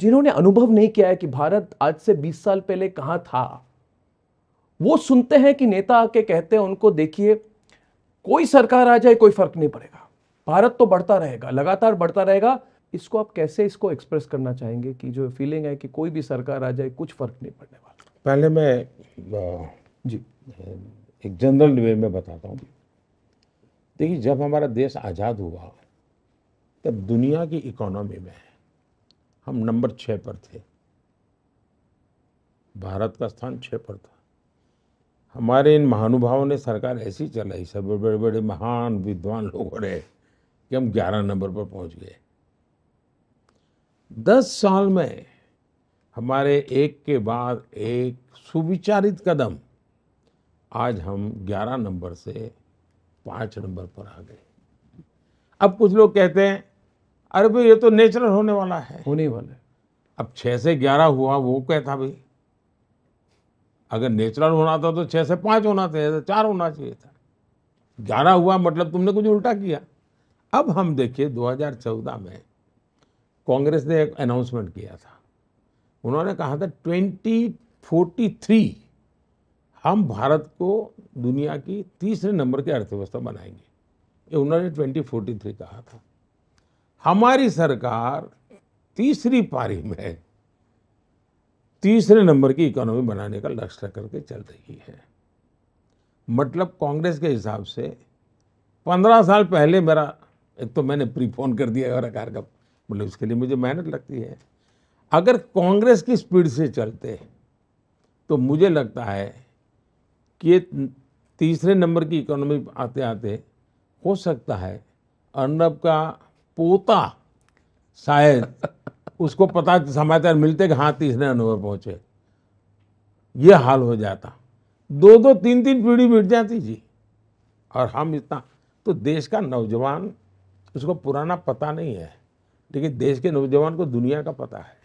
जिन्होंने अनुभव नहीं किया है कि भारत आज से 20 साल पहले कहां था वो सुनते हैं कि नेता आके कहते हैं उनको देखिए कोई सरकार आ जाए कोई फर्क नहीं पड़ेगा भारत तो बढ़ता रहेगा लगातार बढ़ता रहेगा इसको आप कैसे इसको एक्सप्रेस करना चाहेंगे कि जो फीलिंग है कि कोई भी सरकार आ जाए कुछ फर्क नहीं पड़ने वाला पहले मैं जी एक जनरल वे में बताता हूँ देखिए जब हमारा देश आज़ाद हुआ तब दुनिया की इकोनॉमी में हम नंबर छः पर थे भारत का स्थान छः पर था हमारे इन महानुभावों ने सरकार ऐसी चलाई सब बड़े बड़े महान विद्वान लोग रहे कि हम ग्यारह नंबर पर पहुंच गए दस साल में हमारे एक के बाद एक सुविचारित कदम आज हम ग्यारह नंबर से पाँच नंबर पर आ गए अब कुछ लोग कहते हैं अरे भाई ये तो नेचुरल होने वाला है होने वाला है अब छः से ग्यारह हुआ वो कहता था भाई अगर नेचुरल होना था तो छः से पाँच होना चाहिए था चार होना चाहिए था ग्यारह हुआ मतलब तुमने कुछ उल्टा किया अब हम देखिए 2014 में कांग्रेस ने एक अनाउंसमेंट किया था उन्होंने कहा था 2043 हम भारत को दुनिया की तीसरे नंबर की अर्थव्यवस्था बनाएंगे ये उन्होंने 2043 कहा था हमारी सरकार तीसरी पारी में तीसरे नंबर की इकोनॉमी बनाने का लक्ष्य रख करके चल रही है मतलब कांग्रेस के हिसाब से पंद्रह साल पहले मेरा एक तो मैंने प्रीफोन कर दिया और आकार का मतलब इसके लिए मुझे मेहनत लगती है अगर कांग्रेस की स्पीड से चलते तो मुझे लगता है कि ये तीसरे नंबर की इकोनॉमी आते आते हो सकता है अर्नब का पोता शायद उसको पता समाचार मिलते कि हाँ तीसरे अनुभव पहुंचे ये हाल हो जाता दो दो तीन तीन पीढ़ी मिट जाती जी और हम इतना तो देश का नौजवान उसको पुराना पता नहीं है लेकिन देश के नौजवान को दुनिया का पता है